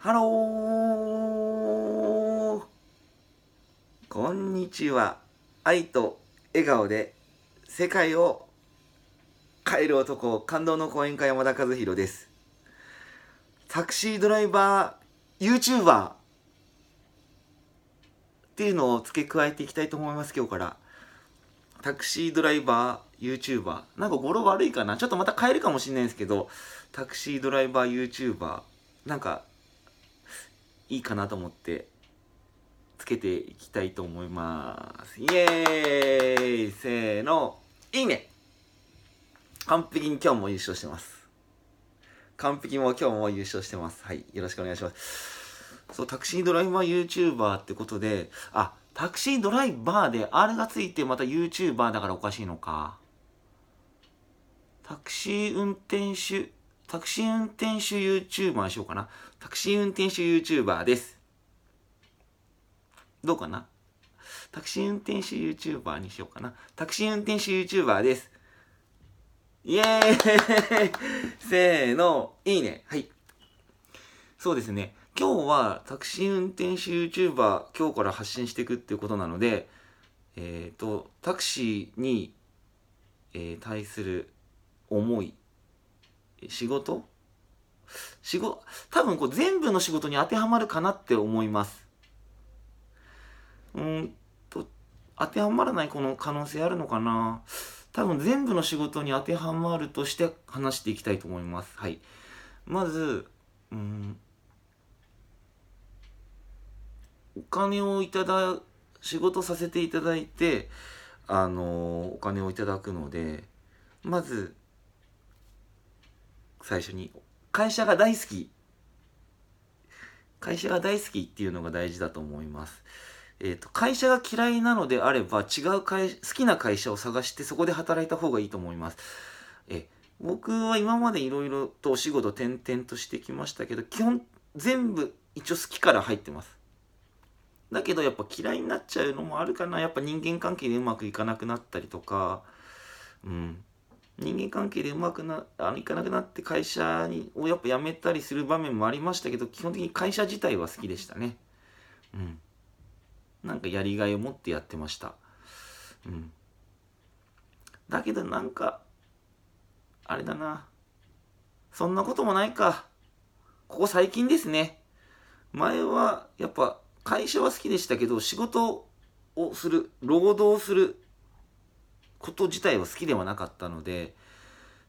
ハローこんにちは愛と笑顔で世界を変える男感動の講演会山田和弘ですタクシードライバー YouTuber っていうのを付け加えていきたいと思います今日からタクシードライバー YouTuber なんか語呂悪いかなちょっとまた変えるかもしれないですけどタクシードライバー YouTuber なんかいいかなと思ってつけていきたいと思いますイエーイせーのいいね完璧に今日も優勝してます完璧も今日も優勝してますはいよろしくお願いしますそうタクシードライバー YouTuber ってことであタクシードライバーで R がついてまた YouTuber だからおかしいのかタクシー運転手タクシー運転手 YouTuber にしようかな。タクシー運転手 YouTuber です。どうかなタクシー運転手 YouTuber にしようかな。タクシー運転手 YouTuber です。イエーイ せーの、いいね。はい。そうですね。今日はタクシー運転手 YouTuber 今日から発信していくっていうことなので、えっ、ー、と、タクシーに、えー、対する思い仕事仕事、多分こう全部の仕事に当てはまるかなって思います。うんと、当てはまらないこの可能性あるのかな多分全部の仕事に当てはまるとして話していきたいと思います。はい。まず、うん、お金をいただ、仕事させていただいて、あのお金をいただくので、まず、最初に会社が大好き会社が大好きっていうのが大事だと思います。えっ、ー、と、会社が嫌いなのであれば、違う会、好きな会社を探してそこで働いた方がいいと思います。え、僕は今までいろいろとお仕事転々としてきましたけど、基本全部一応好きから入ってます。だけどやっぱ嫌いになっちゃうのもあるかな。やっぱ人間関係でうまくいかなくなったりとか、うん。人間関係でうまくなあのいかなくなって会社にをやっぱ辞めたりする場面もありましたけど基本的に会社自体は好きでしたねうんなんかやりがいを持ってやってましたうんだけどなんかあれだなそんなこともないかここ最近ですね前はやっぱ会社は好きでしたけど仕事をする労働すること自体は好きではなかったので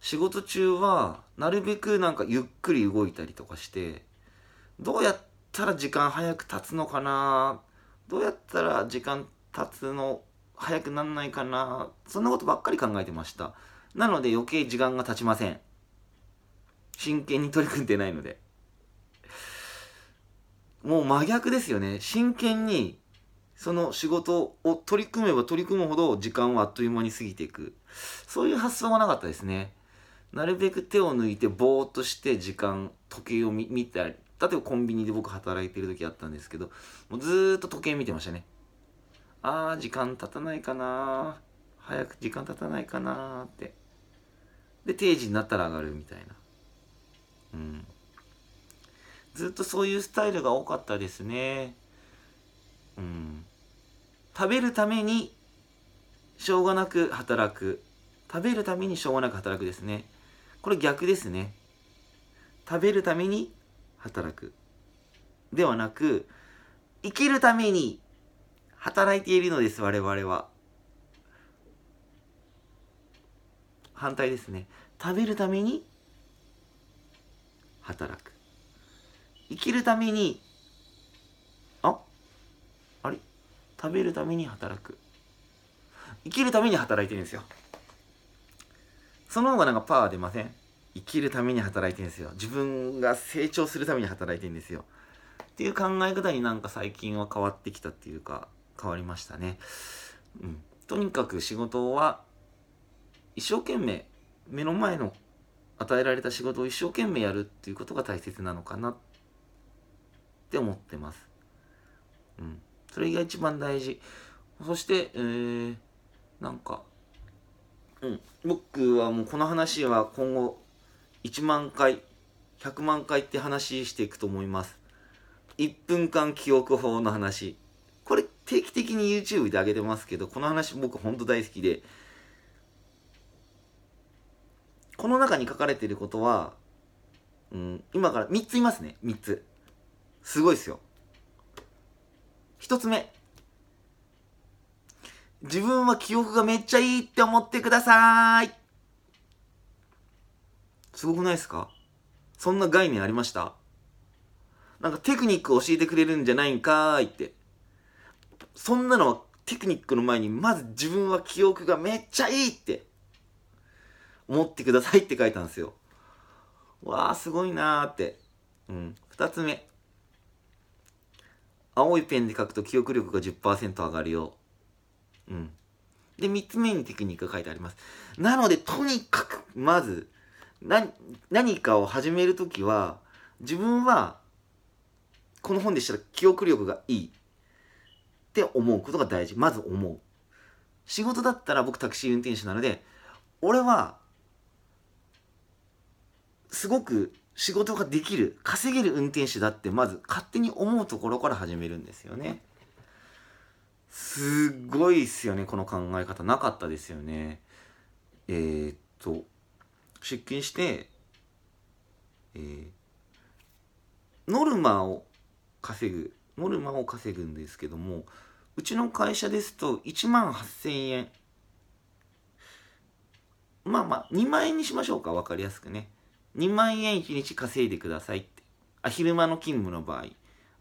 仕事中はなるべくなんかゆっくり動いたりとかしてどうやったら時間早く経つのかなどうやったら時間経つの早くなんないかなそんなことばっかり考えてましたなので余計時間が経ちません真剣に取り組んでないのでもう真逆ですよね真剣にその仕事を取り組めば取り組むほど時間はあっという間に過ぎていく。そういう発想はなかったですね。なるべく手を抜いてぼーっとして時間、時計を見たり、例えばコンビニで僕働いてる時あったんですけど、もうずーっと時計見てましたね。あー、時間経たないかな早く時間経たないかなって。で、定時になったら上がるみたいな。うん。ずっとそういうスタイルが多かったですね。うん。食べるためにしょうがなく働く食べるためにしょうがなく働くですねこれ逆ですね食べるために働くではなく生きるために働いているのです我々は反対ですね食べるために働く生きるために食べるために働く生きるために働いてるんですよその方がなんかパワー出ません生きるために働いてるんですよ自分が成長するために働いてるんですよっていう考え方になんか最近は変わってきたっていうか変わりましたねうんとにかく仕事は一生懸命目の前の与えられた仕事を一生懸命やるっていうことが大切なのかなって思ってますうんそれが一番大事。そして、えー、なんか、うん、僕はもうこの話は今後1万回、100万回って話していくと思います。1分間記憶法の話。これ定期的に YouTube で上げてますけど、この話僕ほんと大好きで、この中に書かれていることは、うん、今から3ついますね、3つ。すごいっすよ。1つ目自分は記憶がめっちゃいいって思ってくださいすごくないですかそんな概念ありましたなんかテクニックを教えてくれるんじゃないんかーいって。そんなのはテクニックの前にまず自分は記憶がめっちゃいいって思ってくださいって書いたんですよ。わあ、すごいなーって。うん。二つ目。青いペンで書くと記憶力が10%上がるよ。うん。で、3つ目にテクニックが書いてあります。なので、とにかく、まず、何かを始めるときは、自分は、この本でしたら記憶力がいいって思うことが大事。まず思う。仕事だったら僕タクシー運転手なので、俺は、すごく仕事ができる稼げる運転手だってまず勝手に思うところから始めるんですよねすごいっすよねこの考え方なかったですよねえー、っと出勤して、えー、ノルマを稼ぐノルマを稼ぐんですけどもうちの会社ですと1万8000円まあまあ2万円にしましょうか分かりやすくね2万円1日稼いでくださいって。あ、昼間の勤務の場合。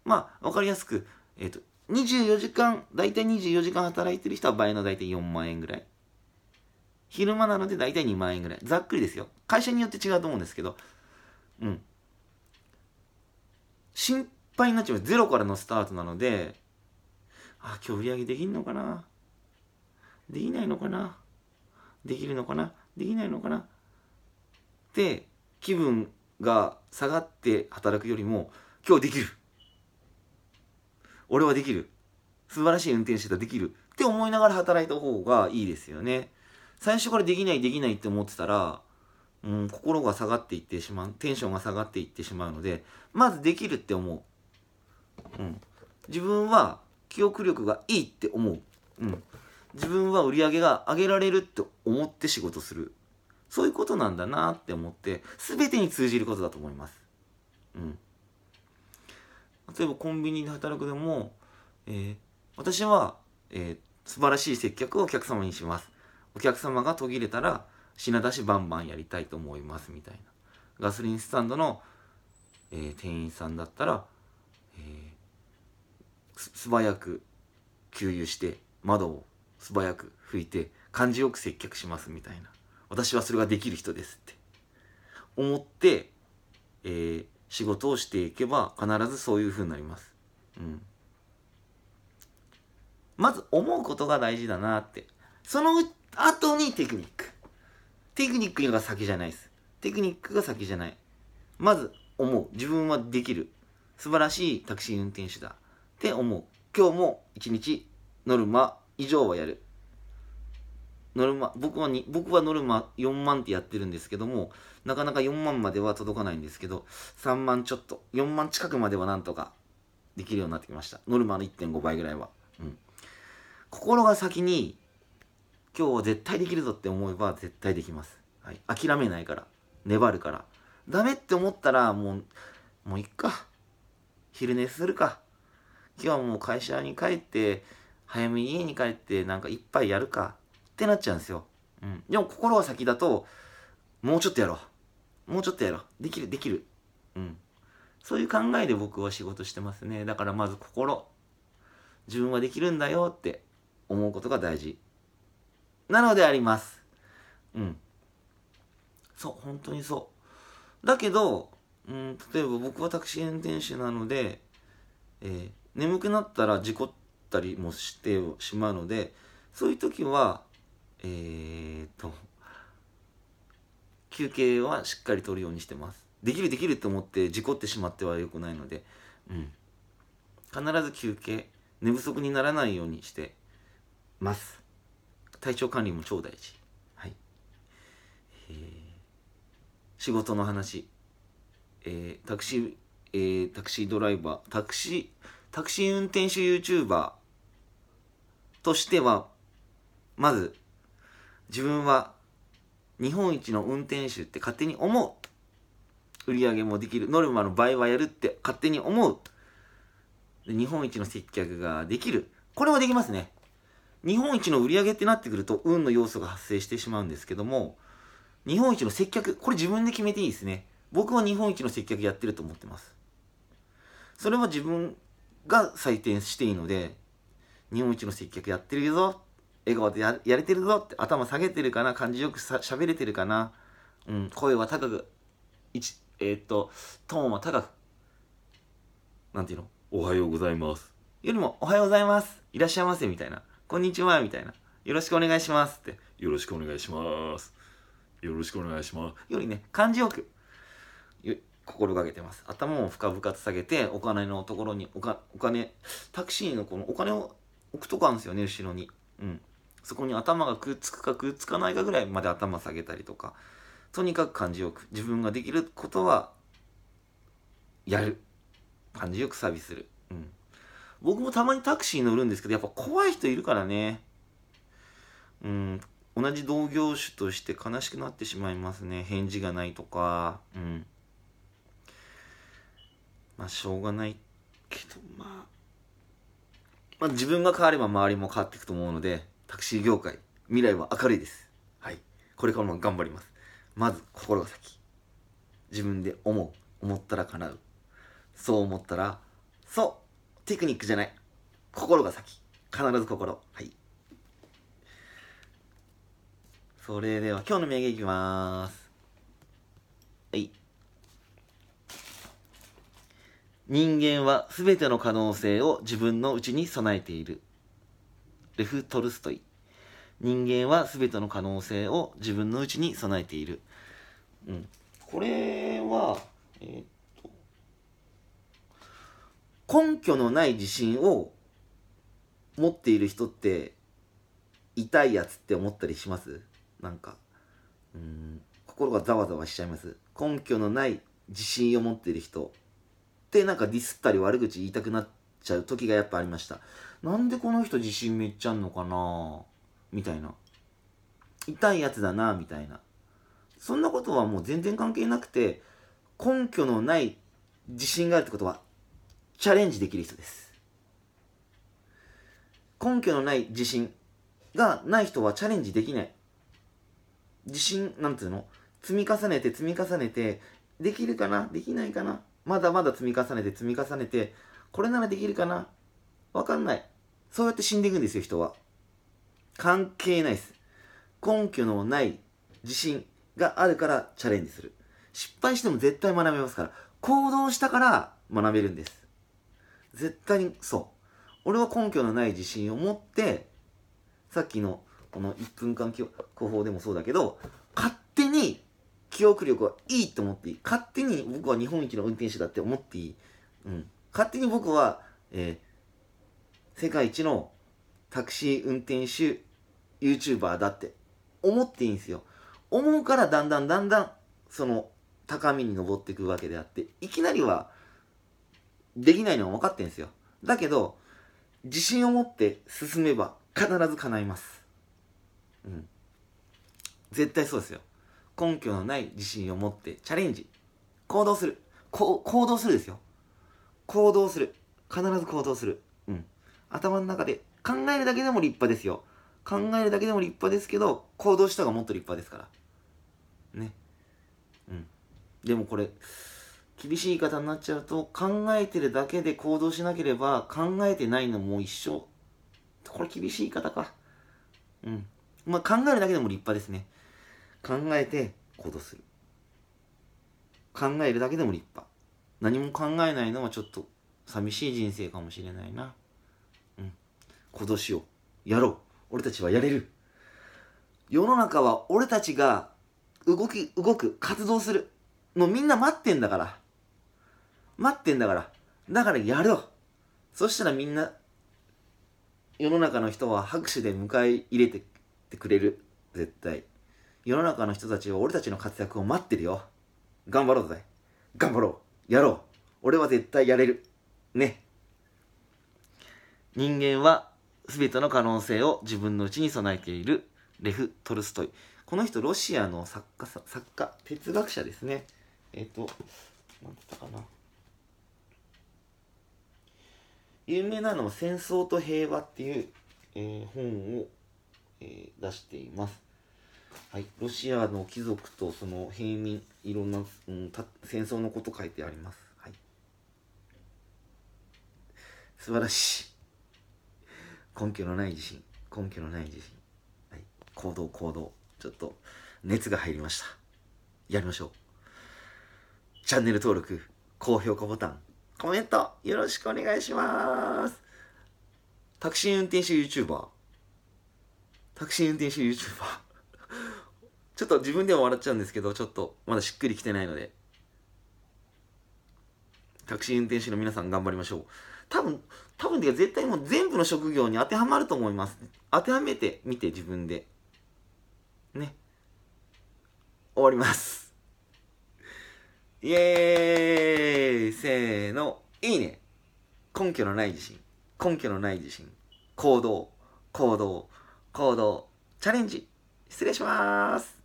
まあ、わかりやすく、えっ、ー、と、24時間、大体24時間働いてる人は倍の大体4万円ぐらい。昼間なので大体2万円ぐらい。ざっくりですよ。会社によって違うと思うんですけど、うん。心配になっちゃうゼロからのスタートなので、あ、今日売り上げできんのかなできないのかなできるのかなできないのかなって気分が下がって働くよりも今日できる俺はできる素晴らしい運転してたできるって思いながら働いた方がいいですよね最初からできないできないって思ってたら、うん、心が下がっていってしまうテンションが下がっていってしまうのでまずできるって思う、うん、自分は記憶力がいいって思う、うん、自分は売り上げが上げられるって思って仕事するそういうことなんだなって思って、すべてに通じることだと思います。うん。例えばコンビニで働くでも、えー、私は、えー、素晴らしい接客をお客様にします。お客様が途切れたら品出しバンバンやりたいと思いますみたいな。ガソリンスタンドの、えー、店員さんだったら、えー、素早く給油して窓を素早く拭いて感じよく接客しますみたいな。私はそれができる人ですって思って、えー、仕事をしていけば必ずそういうふうになります。うん。まず思うことが大事だなって。その後にテクニック。テクニックが先じゃないです。テクニックが先じゃない。まず思う。自分はできる。素晴らしいタクシー運転手だ。って思う。今日も一日ノルマ以上はやる。ノルマ僕はに僕はノルマ4万ってやってるんですけどもなかなか4万までは届かないんですけど3万ちょっと4万近くまではなんとかできるようになってきましたノルマの1.5倍ぐらいは、うん、心が先に今日は絶対できるぞって思えば絶対できます、はい、諦めないから粘るからダメって思ったらもうもういっか昼寝するか今日はもう会社に帰って早めに家に帰ってなんか一杯やるかってなっちゃうんですよ。うん。でも心は先だと、もうちょっとやろう。もうちょっとやろう。できる、できる。うん。そういう考えで僕は仕事してますね。だからまず心。自分はできるんだよって思うことが大事。なのであります。うん。そう、本当にそう。だけど、うん、例えば僕はタクシー運転手なので、えー、眠くなったら事故ったりもしてしまうので、そういう時は、えー、っと、休憩はしっかりとるようにしてます。できるできると思って事故ってしまってはよくないので、うん。必ず休憩、寝不足にならないようにしてます。体調管理も超大事。はい。えー、仕事の話。えー、タクシー、えー、タクシードライバー、タクシー、タクシー運転手 YouTuber としては、まず、自分は日本一の運転手って勝手に思う売り上げもできるノルマの倍はやるって勝手に思う日本一の接客ができるこれもできますね日本一の売り上げってなってくると運の要素が発生してしまうんですけども日本一の接客これ自分で決めていいですね僕は日本一の接客やってると思ってますそれは自分が採点していいので日本一の接客やってるぞ笑顔でやれてるぞって頭下げてるかな感じよくしゃべれてるかな、うん、声は高くえー、っとトーンは高くなんていうのおはようございますよりもおはようございますいらっしゃいませみたいなこんにちはみたいなよろしくお願いしますってよろしくお願いしますよろしくお願いしますよりね感じよく心がけてます頭も深々と下げてお金のところにお金タクシーのこのお金を置くとこあるんですよね後ろにうんそこに頭がくっつくかくっつかないかぐらいまで頭下げたりとかとにかく感じよく自分ができることはやる感じよくサービスする、うん、僕もたまにタクシー乗るんですけどやっぱ怖い人いるからねうん同じ同業種として悲しくなってしまいますね返事がないとかうんまあしょうがないけどまあまあ、自分が変われば周りも変わっていくと思うので、タクシー業界未来は明るいですはいこれからも頑張りますまず心が先自分で思う思ったら叶うそう思ったらそうテクニックじゃない心が先必ず心はいそれでは今日の名言いきますはい人間は全ての可能性を自分のうちに備えているレフ・トルストイ。人間は全ての可能性を自分の内に備えている。うん、これは、えー、っと、根拠のない自信を持っている人って痛いやつって思ったりしますなんか、うん、心がざわざわしちゃいます。根拠のない自信を持っている人ってなんかディスったり悪口言いたくなっちゃう時がやっぱありました。なんでこの人自信めっちゃあんのかなみたいな。痛いやつだなみたいな。そんなことはもう全然関係なくて、根拠のない自信があるってことは、チャレンジできる人です。根拠のない自信がない人はチャレンジできない。自信、なんていうの積み重ねて積み重ねて、できるかなできないかなまだまだ積み重ねて積み重ねて、これならできるかなわかんない。そうやって死んでいくんですよ、人は。関係ないです。根拠のない自信があるからチャレンジする。失敗しても絶対学べますから。行動したから学べるんです。絶対にそう。俺は根拠のない自信を持って、さっきのこの1分間広報でもそうだけど、勝手に記憶力はいいと思っていい。勝手に僕は日本一の運転手だって思っていい。うん。勝手に僕は、えー世界一のタクシー運転手 YouTuber だって思っていいんですよ思うからだんだんだんだんその高みに登っていくわけであっていきなりはできないのは分かってんですよだけど自信を持って進めば必ず叶いますうん絶対そうですよ根拠のない自信を持ってチャレンジ行動する行動するですよ行動する必ず行動する頭の中で考えるだけでも立派ですよ考えるだけでも立派ですけど行動したがもっと立派ですからねうんでもこれ厳しい言い方になっちゃうと考えてるだけで行動しなければ考えてないのも一緒これ厳しい言い方かうんまあ考えるだけでも立派ですね考えて行動する考えるだけでも立派何も考えないのはちょっと寂しい人生かもしれないな今年をやろう。俺たちはやれる。世の中は俺たちが動き、動く、活動する。もうみんな待ってんだから。待ってんだから。だからやろう。そしたらみんな、世の中の人は拍手で迎え入れてってくれる。絶対。世の中の人たちは俺たちの活躍を待ってるよ。頑張ろうぜ。頑張ろう。やろう。俺は絶対やれる。ね。人間は全ての可能性を自分のうちに備えているレフ・トルストイ。この人、ロシアの作家、作家、哲学者ですね。えっ、ー、と、なん言ったかな。有名なのは「戦争と平和」っていう、えー、本を、えー、出しています。はい、ロシアの貴族とその平民いろんな、うん、戦争のこと書いてあります。はい、素晴らしい。根拠のない自信根拠のない自信、はい、行動行動ちょっと熱が入りましたやりましょうチャンネル登録高評価ボタンコメントよろしくお願いしますタクシー運転手 YouTuber タクシー運転手 YouTuber ちょっと自分でも笑っちゃうんですけどちょっとまだしっくりきてないのでタクシー運転手の皆さん頑張りましょう多分多分で絶対もう全部の職業に当てはまると思います、当てはめてみて自分で。ね。終わります。イエーイせーの。いいね。根拠のない自信。根拠のない自信。行動。行動。行動。チャレンジ。失礼します。